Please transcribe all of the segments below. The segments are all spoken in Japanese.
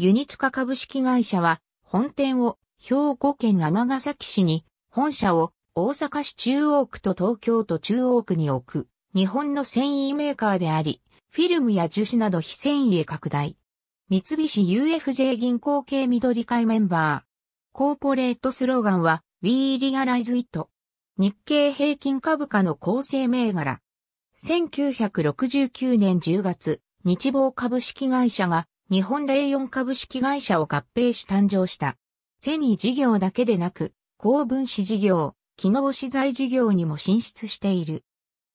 ユニツカ株式会社は本店を兵庫県尼崎市に本社を大阪市中央区と東京都中央区に置く日本の繊維メーカーであり、フィルムや樹脂など非繊維へ拡大。三菱 UFJ 銀行系緑会メンバー。コーポレートスローガンは We Realize It。日経平均株価の構成銘柄。1969年10月、日望株式会社が日本レイヨン株式会社を合併し誕生した。セニ事業だけでなく、高分子事業、機能資材事業にも進出している。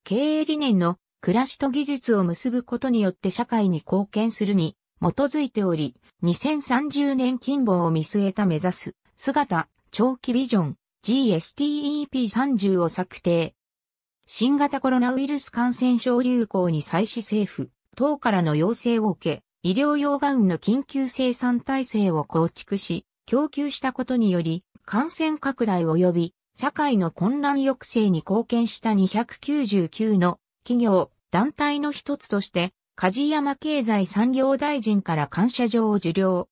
経営理念の暮らしと技術を結ぶことによって社会に貢献するに基づいており、2030年近傍を見据えた目指す姿、長期ビジョン GSTEP30 を策定。新型コロナウイルス感染症流行に際し政府、等からの要請を受け、医療用ガウンの緊急生産体制を構築し、供給したことにより、感染拡大及び、社会の混乱抑制に貢献した299の企業、団体の一つとして、梶山経済産業大臣から感謝状を受領。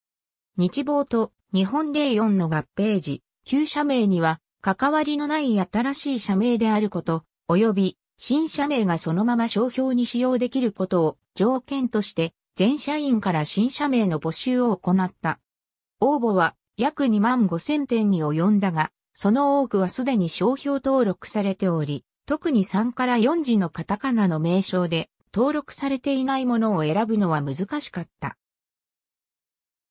日報と日本例4の合併時、旧社名には関わりのない新しい社名であること、及び新社名がそのまま商標に使用できることを条件として全社員から新社名の募集を行った。応募は約2万5千点に及んだが、その多くはすでに商標登録されており、特に3から4字のカタカナの名称で登録されていないものを選ぶのは難しかった。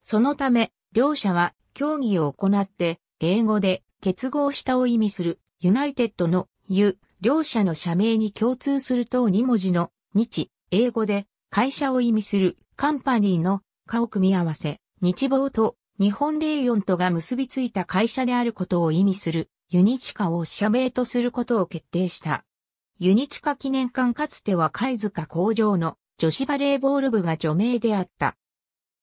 そのため、両社は協議を行って、英語で結合したを意味するユナイテッドの U、両社の社名に共通する等2文字の日、英語で会社を意味するカンパニーの顔を組み合わせ、日望と日本レイヨンとが結びついた会社であることを意味するユニチカを社名とすることを決定した。ユニチカ記念館かつては貝塚工場の女子バレーボール部が除名であった。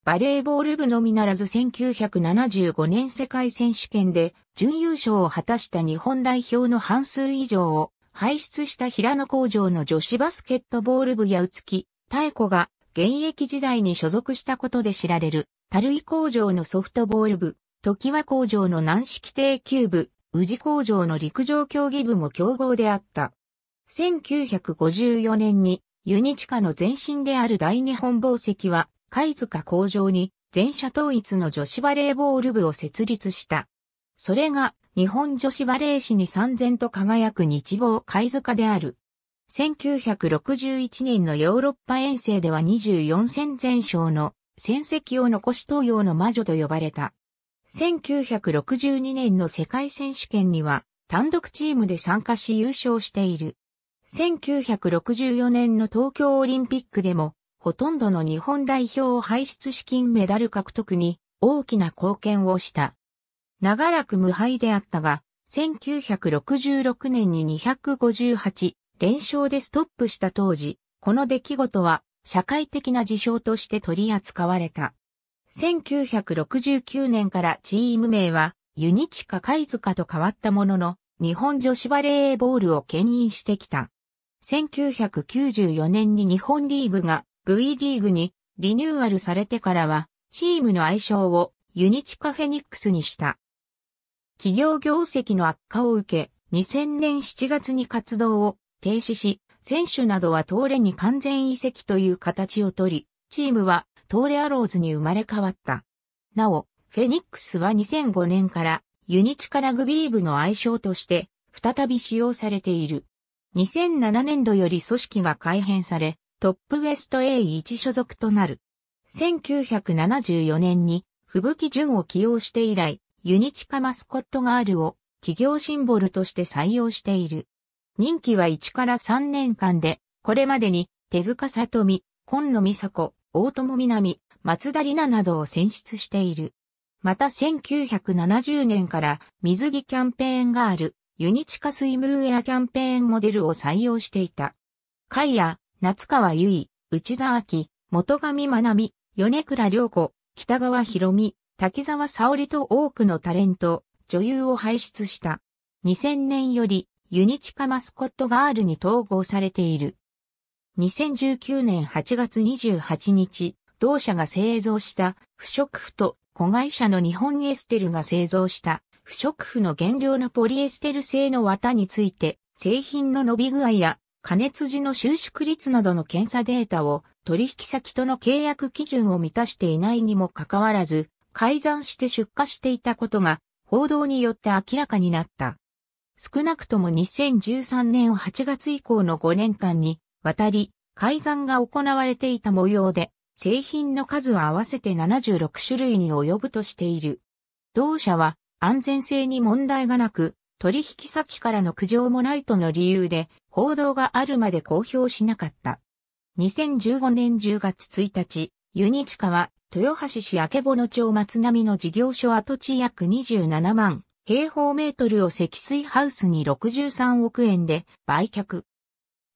バレーボール部のみならず1975年世界選手権で準優勝を果たした日本代表の半数以上を輩出した平野工場の女子バスケットボール部や宇月、太子が現役時代に所属したことで知られる、樽井工場のソフトボール部、時和工場の軟式定球部、宇治工場の陸上競技部も競合であった。1954年に、ユニチカの前身である大日本宝石は、貝塚工場に全社統一の女子バレーボール部を設立した。それが日本女子バレー史に三千と輝く日望貝塚である。1961年のヨーロッパ遠征では24戦全勝の戦績を残し東洋の魔女と呼ばれた。1962年の世界選手権には単独チームで参加し優勝している。1964年の東京オリンピックでもほとんどの日本代表を排出資金メダル獲得に大きな貢献をした。長らく無敗であったが、1966年に258、連勝でストップした当時、この出来事は社会的な事象として取り扱われた。1969年からチーム名はユニチカ貝塚と変わったものの、日本女子バレーボールを牽引してきた。1994年に日本リーグが V リーグにリニューアルされてからは、チームの愛称をユニチカフェニックスにした。企業業績の悪化を受け、2000年7月に活動を停止し、選手などはトーレに完全移籍という形をとり、チームはトーレアローズに生まれ変わった。なお、フェニックスは2005年からユニチカラグビー部の愛称として再び使用されている。2007年度より組織が改変され、トップウエスト A1 所属となる。1974年に、吹雪淳を起用して以来、ユニチカマスコットガールを企業シンボルとして採用している。任期は1から3年間で、これまでに手塚さとみ、今野美佐子、大友みなみ、松田里奈などを選出している。また1970年から水着キャンペーンがあるユニチカスイムウェアキャンペーンモデルを採用していた。イ谷、夏川由衣、内田明、元上真奈美、米倉涼子、北川博美、滝沢沙織と多くのタレント、女優を輩出した。2000年よりユニチカマスコットガールに統合されている。2019年8月28日、同社が製造した不織布と子会社の日本エステルが製造した不織布の原料のポリエステル製の綿について製品の伸び具合や加熱時の収縮率などの検査データを取引先との契約基準を満たしていないにもかかわらず改ざんして出荷していたことが報道によって明らかになった。少なくとも2013年8月以降の5年間に、渡り、改ざんが行われていた模様で、製品の数は合わせて76種類に及ぶとしている。同社は安全性に問題がなく、取引先からの苦情もないとの理由で、報道があるまで公表しなかった。2015年10月1日、ユニチカは豊橋市明けぼの町松並の事業所跡地約27万平方メートルを積水ハウスに63億円で売却。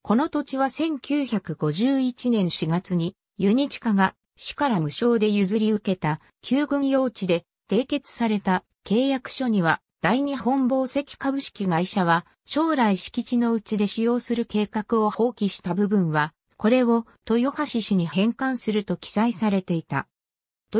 この土地は1951年4月にユニチカが市から無償で譲り受けた旧軍用地で締結された契約書には大日本紡石株式会社は将来敷地のうちで使用する計画を放棄した部分はこれを豊橋市に返還すると記載されていた。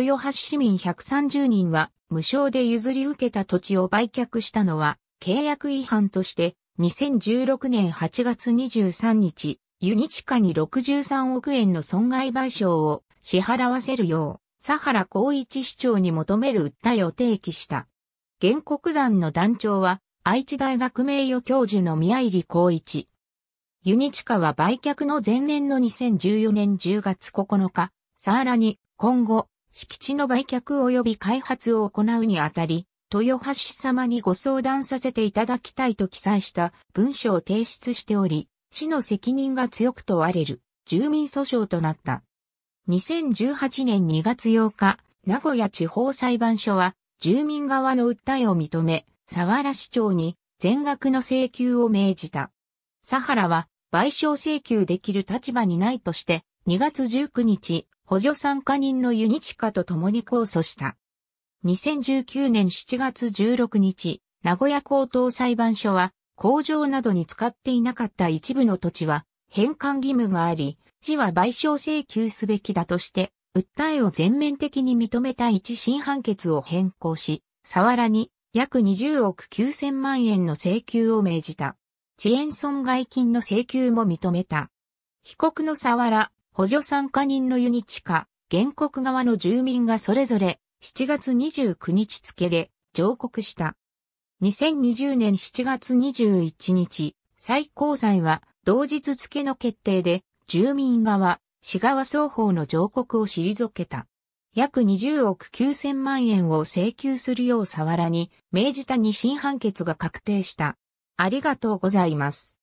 豊橋市民130人は無償で譲り受けた土地を売却したのは契約違反として2016年8月23日、ユニチカに63億円の損害賠償を支払わせるよう、佐原光一市長に求める訴えを提起した。原告団の団長は、愛知大学名誉教授の宮入光一。ユニチカは売却の前年の2014年10月9日、さらに今後、敷地の売却及び開発を行うにあたり、豊橋様にご相談させていただきたいと記載した文書を提出しており、市の責任が強く問われる住民訴訟となった。2018年2月8日、名古屋地方裁判所は住民側の訴えを認め、佐原市長に全額の請求を命じた。佐原は賠償請求できる立場にないとして、2月19日、補助参加人のユニチカと共に控訴した。2019年7月16日、名古屋高等裁判所は、工場などに使っていなかった一部の土地は、返還義務があり、市は賠償請求すべきだとして、訴えを全面的に認めた一審判決を変更し、サワラに約20億9000万円の請求を命じた。遅延損害金の請求も認めた。被告の沢原、補助参加人のユニチカ、原告側の住民がそれぞれ7月29日付で上告した。2020年7月21日、最高裁は同日付の決定で住民側、市側双方の上告を退けた。約20億9000万円を請求するようさわらに命じた二審判決が確定した。ありがとうございます。